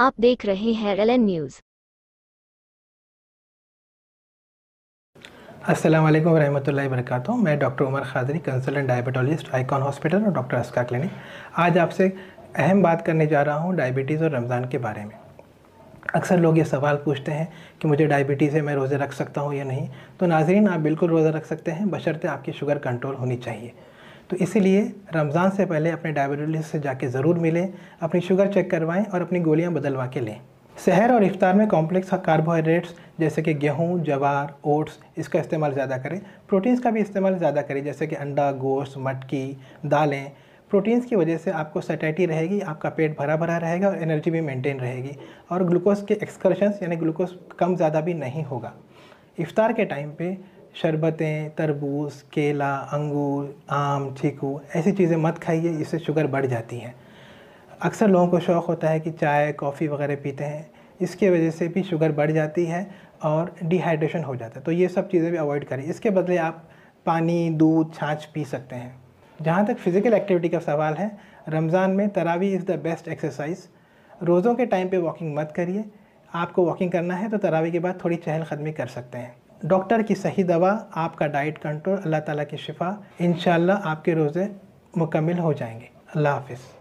आप देख रहे हैं एल न्यूज़ अस्सलाम वालेकुम वरक मैं doctor Umar Khadri consultant diabetologist icon hospital और डॉक्टर अस्का क्लिनिक आज आपसे अहम बात करने जा रहा हूँ डायबिटीज़ और रमज़ान के बारे में अक्सर लोग ये सवाल पूछते हैं कि मुझे डायबिटीज़ है मैं रोज़े रख सकता हूँ या नहीं तो नाजरीन आप बिल्कुल रोज़ा रख सकते हैं बशर्ते आपकी शुगर कंट्रोल होनी चाहिए तो इसीलिए रमज़ान से पहले अपने डायबिटोलिस्ट से जाके ज़रूर मिलें अपनी शुगर चेक करवाएं और अपनी गोलियां बदलवा के लें शहर और इफ्तार में कॉम्प्लेक्स कार्बोहाइड्रेट्स जैसे कि गेहूं, जवार ओट्स इसका इस्तेमाल ज़्यादा करें प्रोटीन्स का भी इस्तेमाल ज़्यादा करें जैसे कि अंडा गोश्त मटकी दालें प्रोटीन्स की वजह से आपको सटैटी रहेगी आपका पेट भरा भरा रहेगा और एनर्जी भी मेंटेन रहेगी और ग्लूकोज के एक्सकर्शंस यानी ग्लूकोज कम ज़्यादा भी नहीं होगा इफ्तार के टाइम पे शरबतें तरबूज केला अंगूर आम चीकू ऐसी चीज़ें मत खाइए इससे शुगर बढ़ जाती है अक्सर लोगों को शौक़ होता है कि चाय कॉफ़ी वगैरह पीते हैं इसके वजह से भी शुगर बढ़ जाती है और डिहाइड्रेशन हो जाता है तो ये सब चीज़ें भी अवॉइड करें इसके बदले आप पानी दूध छाछ पी सकते हैं जहाँ तक फ़िज़िकल एक्टिविटी का सवाल है रमज़ान में Taraweeh is the best exercise रोज़ों के टाइम पे वॉकिंग मत करिए आपको वॉकिंग करना है तो तरावी के बाद थोड़ी चहल कर सकते हैं डॉक्टर की सही दवा आपका डाइट कंट्रोल अल्लाह ताला की शिफा इन आपके रोज़े मुकम्मल हो जाएंगे अल्लाह हाफिज़